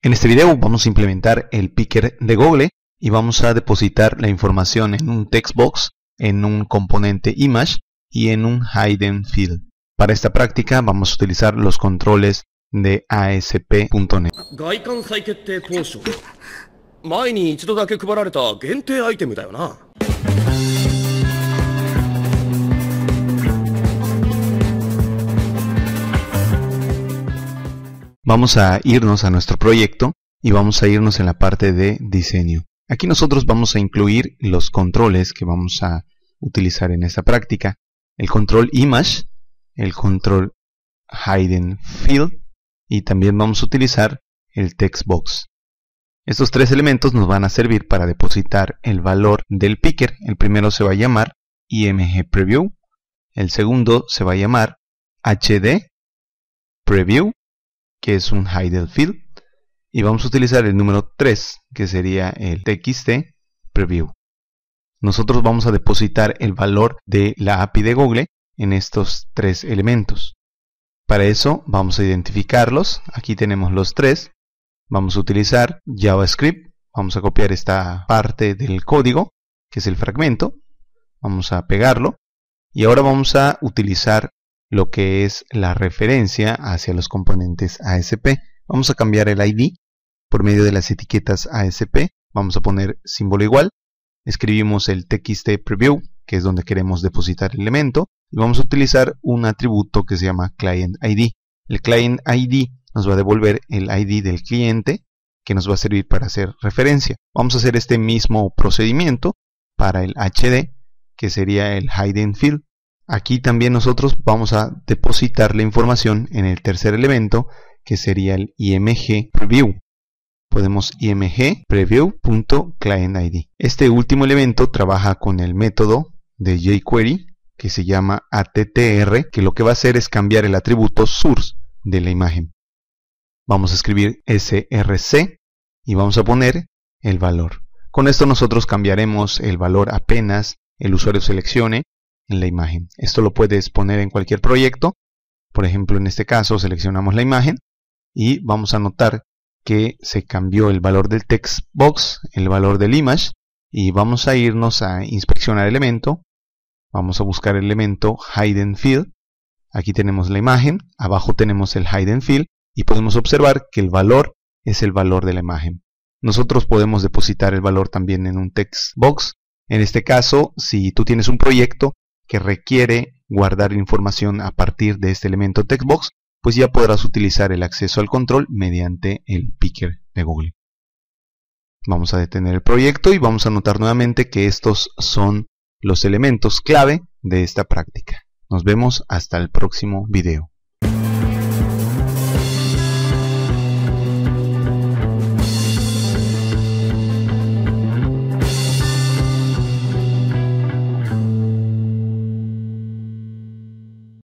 En este video vamos a implementar el picker de Google y vamos a depositar la información en un textbox, en un componente image y en un hidden field. Para esta práctica vamos a utilizar los controles de ASP.NET. Vamos a irnos a nuestro proyecto y vamos a irnos en la parte de diseño. Aquí nosotros vamos a incluir los controles que vamos a utilizar en esta práctica. El control image, el control hidden field y también vamos a utilizar el text box. Estos tres elementos nos van a servir para depositar el valor del picker. El primero se va a llamar img preview, el segundo se va a llamar hd preview que es un Heidel Field. Y vamos a utilizar el número 3, que sería el txt preview. Nosotros vamos a depositar el valor de la API de Google en estos tres elementos. Para eso vamos a identificarlos. Aquí tenemos los tres. Vamos a utilizar JavaScript. Vamos a copiar esta parte del código, que es el fragmento. Vamos a pegarlo. Y ahora vamos a utilizar lo que es la referencia hacia los componentes ASP. Vamos a cambiar el ID por medio de las etiquetas ASP. Vamos a poner símbolo igual. Escribimos el txt preview, que es donde queremos depositar el elemento. Y vamos a utilizar un atributo que se llama client ID. El client ID nos va a devolver el ID del cliente, que nos va a servir para hacer referencia. Vamos a hacer este mismo procedimiento para el HD, que sería el hidden field Aquí también nosotros vamos a depositar la información en el tercer elemento, que sería el img preview. Podemos img preview.clientID. Este último elemento trabaja con el método de jQuery que se llama attr, que lo que va a hacer es cambiar el atributo source de la imagen. Vamos a escribir src y vamos a poner el valor. Con esto nosotros cambiaremos el valor apenas el usuario seleccione en la imagen. Esto lo puedes poner en cualquier proyecto. Por ejemplo, en este caso seleccionamos la imagen y vamos a notar que se cambió el valor del text box, el valor del image y vamos a irnos a inspeccionar elemento. Vamos a buscar el elemento hidden field. Aquí tenemos la imagen, abajo tenemos el hidden field y podemos observar que el valor es el valor de la imagen. Nosotros podemos depositar el valor también en un text box. En este caso, si tú tienes un proyecto que requiere guardar información a partir de este elemento textbox, pues ya podrás utilizar el acceso al control mediante el picker de Google. Vamos a detener el proyecto y vamos a notar nuevamente que estos son los elementos clave de esta práctica. Nos vemos hasta el próximo video.